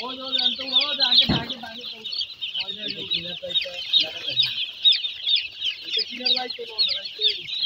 किनर बाइक तो